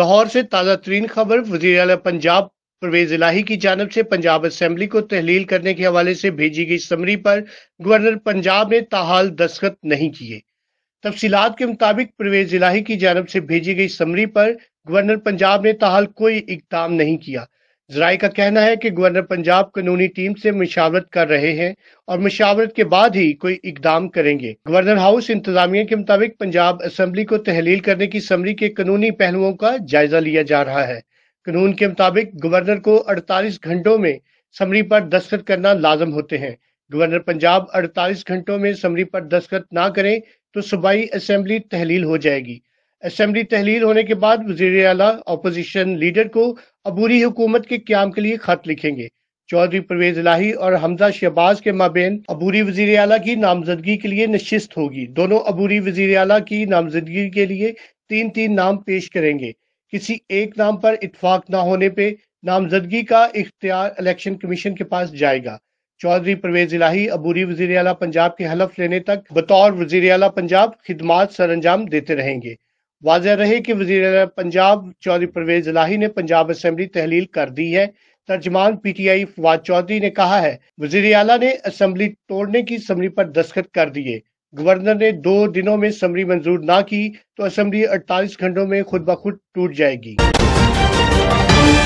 लाहौर से ताज़ा तरीन खबर वजी अल पंजाब परवेज इलाही की जानब से पंजाब असम्बली को तहलील करने के हवाले से भेजी गई समरी पर गवर्नर पंजाब ने ताहाल दस्खत नहीं किए तफसीत के मुताबिक परवेज इलाही की जानब से भेजी गई समरी पर गवर्नर पंजाब ने ताहाल कोई इकदाम नहीं किया जराये का कहना है कि गवर्नर पंजाब कानूनी टीम से मशावरत कर रहे हैं और मुशावरत के बाद ही कोई इकदाम करेंगे गवर्नर हाउस इंतजामिया के मुताबिक पंजाब असम्बली को तहलील करने की समरी के कानूनी पहलुओं का जायजा लिया जा रहा है कानून के मुताबिक गवर्नर को 48 घंटों में समरी पर दस्तखत करना लाजम होते हैं गवर्नर पंजाब 48 घंटों में समरी पर दस्तखत ना करें तो सूबाई असम्बली तहलील हो जाएगी असम्बली तहलील होने के बाद वजीर अला अपोजिशन लीडर को अबूरी हुकूमत के क्याम के लिए खत लिखेंगे चौधरी परवेज लाही और हमजा शहबाज के माबेन अबूरी वजीर अला की नामजदगी के लिए नशिस्त होगी दोनों अबूरी वजीर अला की नामजदगी के लिए तीन तीन नाम पेश करेंगे किसी एक नाम पर इतफाक न होने पर नामजदगी का इख्तियार इलेक्शन कमीशन के पास जाएगा चौधरी परवेज इलाही अबूरी वजीर अला पंजाब के हलफ लेने तक बतौर वजीर अला पंजाब खिदमात सर अंजाम देते रहेंगे वाजह रहे कि वजीर पंजाब चौधरी परवेज लाही ने पंजाब असम्बली तहलील कर दी है तर्जमान P T I Fawad Chaudhry ने कहा है वजीर अला ने असम्बली तोड़ने की समरी पर दस्खत कर दिए गवर्नर ने दो दिनों में समरी मंजूर ना की तो असम्बली अड़तालीस घंटों में खुद ब खुद टूट जाएगी